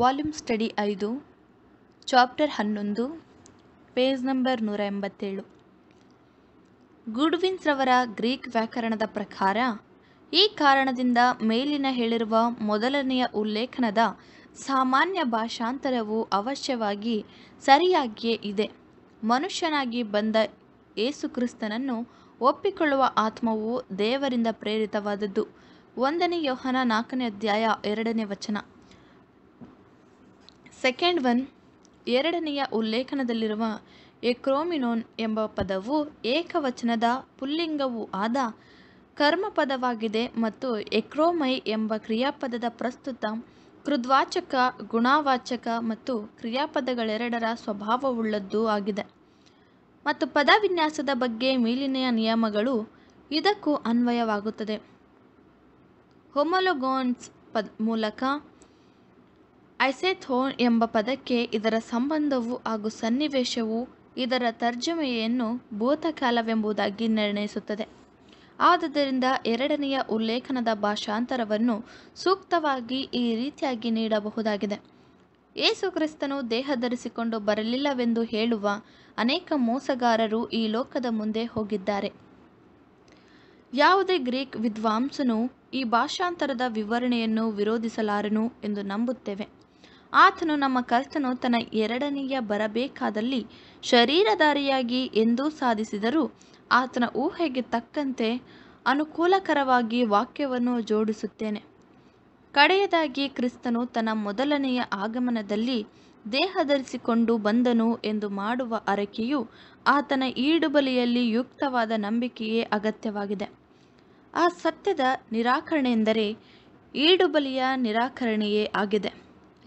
volume study ಐದು chapter ಹನ್ನೊಂದು page number ನೂರ ಎಂಬತ್ತೇಳು ಗುಡ್ವಿನ್ಸ್ ರವರ ಗ್ರೀಕ್ ವ್ಯಾಕರಣದ ಪ್ರಕಾರ ಈ ಕಾರಣದಿಂದ ಮೇಲಿನ ಹೇಳಿರುವ ಮೊದಲನೆಯ ಉಲ್ಲೇಖನದ ಸಾಮಾನ್ಯ ಭಾಷಾಂತರವು ಅವಶ್ಯವಾಗಿ ಸರಿಯಾಗಿಯೇ ಇದೆ ಮನುಷ್ಯನಾಗಿ ಬಂದ ಏಸುಕ್ರಿಸ್ತನನ್ನು ಒಪ್ಪಿಕೊಳ್ಳುವ ಆತ್ಮವು ದೇವರಿಂದ ಪ್ರೇರಿತವಾದದ್ದು ಒಂದನೇ ಯೋಹನ ನಾಲ್ಕನೇ ಅಧ್ಯಾಯ ಎರಡನೇ ವಚನ ಸೆಕೆಂಡ್ ಒನ್ ಎರಡನೆಯ ಉಲ್ಲೇಖನದಲ್ಲಿರುವ ಎಕ್ರೋಮಿನೋನ್ ಎಂಬ ಪದವು ಏಕವಚನದ ಪುಲ್ಲಿಂಗವೂ ಆದ ಕರ್ಮಪದವಾಗಿದೆ ಮತ್ತು ಎಕ್ರೋಮೈ ಎಂಬ ಕ್ರಿಯಾಪದದ ಪ್ರಸ್ತುತ ಕೃದ್ವಾಚಕ ಗುಣವಾಚಕ ಮತ್ತು ಕ್ರಿಯಾಪದಗಳೆರಡರ ಸ್ವಭಾವವುಳ್ಳದ್ದು ಆಗಿದೆ ಮತ್ತು ಪದವಿನ್ಯಾಸದ ಬಗ್ಗೆ ಮೇಲಿನೆಯ ನಿಯಮಗಳು ಇದಕ್ಕೂ ಅನ್ವಯವಾಗುತ್ತದೆ ಹೊಮೊಲೊಗೋನ್ಸ್ ಪದ ಮೂಲಕ ಐಸೆಥೋನ್ ಎಂಬ ಪದಕ್ಕೆ ಇದರ ಸಂಬಂಧವು ಹಾಗೂ ಸನ್ನಿವೇಶವು ಇದರ ತರ್ಜಮೆಯನ್ನು ಭೂತಕಾಲವೆಂಬುದಾಗಿ ನಿರ್ಣಯಿಸುತ್ತದೆ ಆದ್ದರಿಂದ ಎರಡನೆಯ ಉಲ್ಲೇಖನದ ಭಾಷಾಂತರವನ್ನು ಸೂಕ್ತವಾಗಿ ಈ ರೀತಿಯಾಗಿ ನೀಡಬಹುದಾಗಿದೆ ಕ್ರಿಸ್ತನು ದೇಹ ಧರಿಸಿಕೊಂಡು ಬರಲಿಲ್ಲವೆಂದು ಹೇಳುವ ಅನೇಕ ಮೋಸಗಾರರು ಈ ಲೋಕದ ಮುಂದೆ ಹೋಗಿದ್ದಾರೆ ಯಾವುದೇ ಗ್ರೀಕ್ ವಿದ್ವಾಂಸನು ಈ ಭಾಷಾಂತರದ ವಿವರಣೆಯನ್ನು ವಿರೋಧಿಸಲಾರನು ಎಂದು ನಂಬುತ್ತೇವೆ ಆತನು ನಮ್ಮ ಕರ್ತನು ತನ್ನ ಎರಡನೆಯ ಬರಬೇಕಾದಲ್ಲಿ ಶರೀರಧಾರಿಯಾಗಿ ಎಂದೂ ಸಾಧಿಸಿದರೂ ಆತನ ಊಹೆಗೆ ತಕ್ಕಂತೆ ಅನುಕೂಲಕರವಾಗಿ ವಾಕ್ಯವನ್ನು ಜೋಡಿಸುತ್ತೇನೆ ಕಡೆಯದಾಗಿ ಕ್ರಿಸ್ತನು ತನ್ನ ಮೊದಲನೆಯ ಆಗಮನದಲ್ಲಿ ದೇಹ ಧರಿಸಿಕೊಂಡು ಬಂದನು ಎಂದು ಮಾಡುವ ಅರಕೆಯು ಆತನ ಈಡುಬಲಿಯಲ್ಲಿ ಯುಕ್ತವಾದ ನಂಬಿಕೆಯೇ ಅಗತ್ಯವಾಗಿದೆ ಆ ಸತ್ಯದ ನಿರಾಕರಣೆ ಎಂದರೆ ಈಡುಬಲಿಯ ನಿರಾಕರಣೆಯೇ ಆಗಿದೆ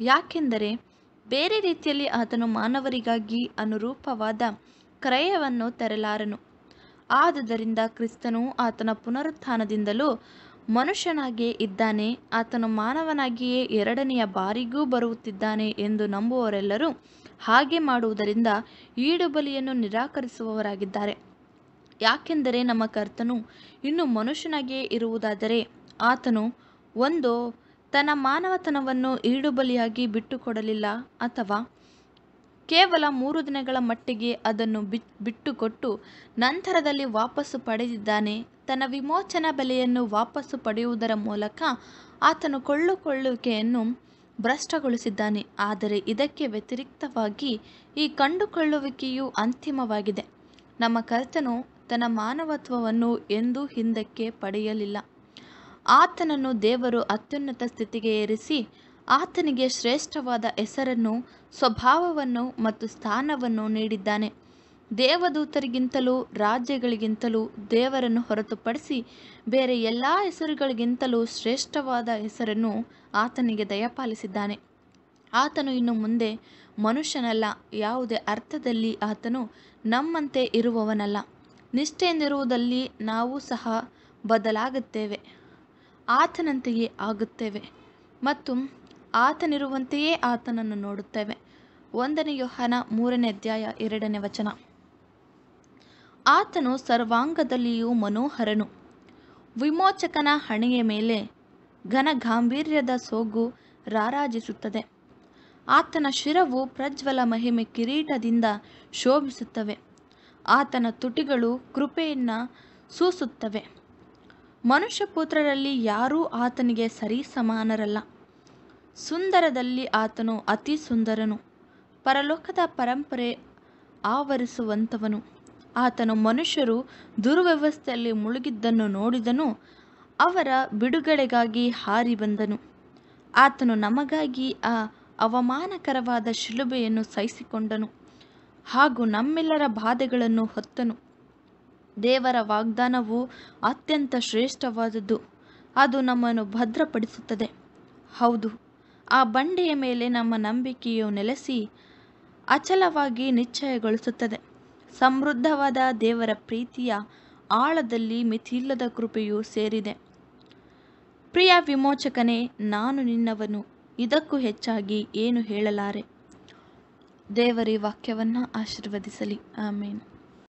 ಯಾಕೆಂದರೆ ಬೇರೆ ರೀತಿಯಲ್ಲಿ ಆತನು ಮಾನವರಿಗಾಗಿ ಅನುರೂಪವಾದ ಕ್ರಯವನ್ನು ತರಲಾರನು ಆದುದರಿಂದ ಕ್ರಿಸ್ತನು ಆತನ ಪುನರುತ್ಥಾನದಿಂದಲೂ ಮನುಷ್ಯನಾಗಿಯೇ ಇದ್ದಾನೆ ಆತನು ಮಾನವನಾಗಿಯೇ ಎರಡನೆಯ ಬಾರಿಗೂ ಬರುತ್ತಿದ್ದಾನೆ ಎಂದು ನಂಬುವವರೆಲ್ಲರೂ ಹಾಗೆ ಮಾಡುವುದರಿಂದ ಈಡುಬಲಿಯನ್ನು ನಿರಾಕರಿಸುವವರಾಗಿದ್ದಾರೆ ಯಾಕೆಂದರೆ ನಮ್ಮ ಕರ್ತನು ಇನ್ನು ಮನುಷ್ಯನಾಗಿಯೇ ಇರುವುದಾದರೆ ಆತನು ಒಂದು ತನ್ನ ಮಾನವತನವನ್ನು ಈಡುಬಲಿಯಾಗಿ ಬಿಟ್ಟುಕೊಡಲಿಲ್ಲ ಅಥವಾ ಕೇವಲ ಮೂರು ದಿನಗಳ ಮಟ್ಟಿಗೆ ಅದನ್ನು ಬಿ ಬಿಟ್ಟುಕೊಟ್ಟು ನಂತರದಲ್ಲಿ ವಾಪಸ್ಸು ಪಡೆದಿದ್ದಾನೆ ತನ್ನ ವಿಮೋಚನಾ ಬೆಲೆಯನ್ನು ವಾಪಸ್ಸು ಪಡೆಯುವುದರ ಮೂಲಕ ಆತನು ಕೊಳ್ಳುಕೊಳ್ಳುವಿಕೆಯನ್ನು ಭ್ರಷ್ಟಗೊಳಿಸಿದ್ದಾನೆ ಆದರೆ ಇದಕ್ಕೆ ವ್ಯತಿರಿಕ್ತವಾಗಿ ಈ ಕಂಡುಕೊಳ್ಳುವಿಕೆಯು ಅಂತಿಮವಾಗಿದೆ ನಮ್ಮ ಕರ್ತನು ತನ್ನ ಮಾನವತ್ವವನ್ನು ಎಂದೂ ಹಿಂದಕ್ಕೆ ಪಡೆಯಲಿಲ್ಲ ಆತನನ್ನು ದೇವರು ಅತ್ಯುನ್ನತ ಸ್ಥಿತಿಗೆ ಏರಿಸಿ ಆತನಿಗೆ ಶ್ರೇಷ್ಠವಾದ ಹೆಸರನ್ನು ಸ್ವಭಾವವನ್ನು ಮತ್ತು ಸ್ಥಾನವನ್ನು ನೀಡಿದ್ದಾನೆ ದೇವದೂತರಿಗಿಂತಲೂ ರಾಜ್ಯಗಳಿಗಿಂತಲೂ ದೇವರನ್ನು ಹೊರತುಪಡಿಸಿ ಬೇರೆ ಎಲ್ಲ ಹೆಸರುಗಳಿಗಿಂತಲೂ ಶ್ರೇಷ್ಠವಾದ ಹೆಸರನ್ನು ಆತನಿಗೆ ದಯಪಾಲಿಸಿದ್ದಾನೆ ಆತನು ಇನ್ನು ಮುಂದೆ ಮನುಷ್ಯನಲ್ಲ ಯಾವುದೇ ಅರ್ಥದಲ್ಲಿ ಆತನು ನಮ್ಮಂತೆ ಇರುವವನಲ್ಲ ನಿಷ್ಠೆಯಿಂದಿರುವುದಲ್ಲಿ ನಾವು ಸಹ ಬದಲಾಗುತ್ತೇವೆ ಆತನಂತೆಯೇ ಆಗುತ್ತೇವೆ ಮತ್ತು ಆತನಿರುವಂತೆಯೇ ಆತನನ್ನು ನೋಡುತ್ತೇವೆ ಒಂದನೇ ಯೋಹನ ಮೂರನೇ ಅಧ್ಯಾಯ ಎರಡನೇ ವಚನ ಆತನು ಸರ್ವಾಂಗದಲ್ಲಿಯೂ ಮನೋಹರನು ವಿಮೋಚಕನ ಹಣೆಯ ಮೇಲೆ ಘನ ಗಾಂಭೀರ್ಯದ ಸೋಗು ರಾರಾಜಿಸುತ್ತದೆ ಆತನ ಶಿರವು ಪ್ರಜ್ವಲ ಮಹಿಮೆ ಕಿರೀಟದಿಂದ ಶೋಭಿಸುತ್ತವೆ ಆತನ ತುಟಿಗಳು ಕೃಪೆಯನ್ನು ಸೂಸುತ್ತವೆ ಮನುಷ್ಯಪುತ್ರರಲ್ಲಿ ಯಾರೂ ಆತನಿಗೆ ಸಮಾನರಲ್ಲ ಸುಂದರದಲ್ಲಿ ಆತನು ಅತಿ ಸುಂದರನು ಪರಲೋಕದ ಪರಂಪರೆ ಆವರಿಸುವಂಥವನು ಆತನು ಮನುಷ್ಯರು ದುರ್ವ್ಯವಸ್ಥೆಯಲ್ಲಿ ಮುಳುಗಿದ್ದನ್ನು ನೋಡಿದನು ಅವರ ಬಿಡುಗಡೆಗಾಗಿ ಹಾರಿ ಬಂದನು ಆತನು ನಮಗಾಗಿ ಆ ಅವಮಾನಕರವಾದ ಶಿಲುಬೆಯನ್ನು ಸಹಿಸಿಕೊಂಡನು ಹಾಗೂ ನಮ್ಮೆಲ್ಲರ ಬಾಧೆಗಳನ್ನು ಹೊತ್ತನು ದೇವರ ವಾಗ್ದಾನವು ಅತ್ಯಂತ ಶ್ರೇಷ್ಠವಾದದ್ದು ಅದು ನಮ್ಮನ್ನು ಭದ್ರಪಡಿಸುತ್ತದೆ ಹೌದು ಆ ಬಂಡೆಯ ಮೇಲೆ ನಮ್ಮ ನಂಬಿಕೆಯು ನೆಲೆಸಿ ಅಚಲವಾಗಿ ನಿಶ್ಚಯಗೊಳಿಸುತ್ತದೆ ಸಮೃದ್ಧವಾದ ದೇವರ ಪ್ರೀತಿಯ ಆಳದಲ್ಲಿ ಮಿಥಿಲ್ಲದ ಕೃಪೆಯು ಸೇರಿದೆ ಪ್ರಿಯ ವಿಮೋಚಕನೇ ನಾನು ನಿನ್ನವನು ಇದಕ್ಕೂ ಹೆಚ್ಚಾಗಿ ಏನು ಹೇಳಲಾರೆ ದೇವರಿ ವಾಕ್ಯವನ್ನು ಆಶೀರ್ವದಿಸಲಿ ಆಮೇನು